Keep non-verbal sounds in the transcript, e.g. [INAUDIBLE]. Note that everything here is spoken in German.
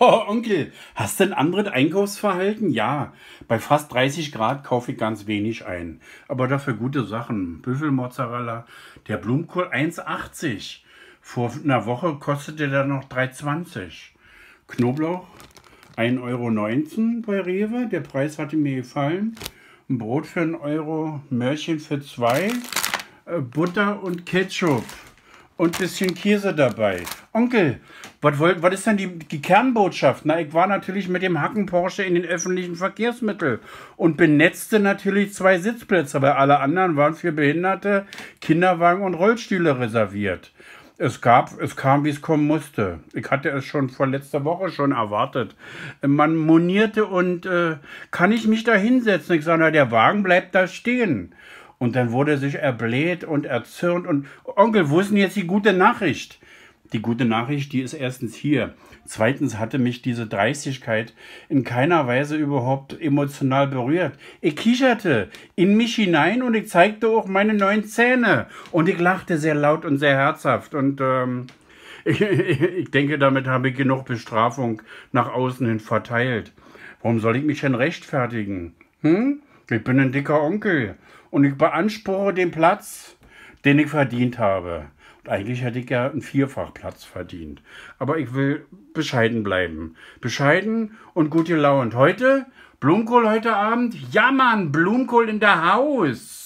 Oh, Onkel, hast du ein anderes Einkaufsverhalten? Ja, bei fast 30 Grad kaufe ich ganz wenig ein. Aber dafür gute Sachen. Büffelmozzarella, der Blumenkohl 1,80. Vor einer Woche kostete der noch 3,20. Knoblauch 1,19 Euro bei Rewe. Der Preis hatte mir gefallen. Ein Brot für 1 Euro, Mörchen für 2. Äh, Butter und Ketchup und ein bisschen Käse dabei. Onkel, was, ist denn die, die, Kernbotschaft? Na, ich war natürlich mit dem Hacken Porsche in den öffentlichen Verkehrsmitteln und benetzte natürlich zwei Sitzplätze, weil alle anderen waren für Behinderte, Kinderwagen und Rollstühle reserviert. Es gab, es kam, wie es kommen musste. Ich hatte es schon vor letzter Woche schon erwartet. Man monierte und äh, kann ich mich da hinsetzen? Ich sage, na, der Wagen bleibt da stehen. Und dann wurde sich erbläht und erzürnt. Und Onkel, wo ist denn jetzt die gute Nachricht? Die gute Nachricht, die ist erstens hier. Zweitens hatte mich diese Dreistigkeit in keiner Weise überhaupt emotional berührt. Ich kicherte in mich hinein und ich zeigte auch meine neuen Zähne. Und ich lachte sehr laut und sehr herzhaft. Und ähm, [LAUGHS] ich, ich denke, damit habe ich genug Bestrafung nach außen hin verteilt. Warum soll ich mich denn rechtfertigen? Hm? Ich bin ein dicker Onkel und ich beanspruche den Platz, den ich verdient habe. Und eigentlich hätte ich ja einen Vierfachplatz verdient. Aber ich will bescheiden bleiben. Bescheiden und gut gelaunt. Heute, Blumenkohl heute Abend? Ja, Mann, Blumenkohl in der Haus.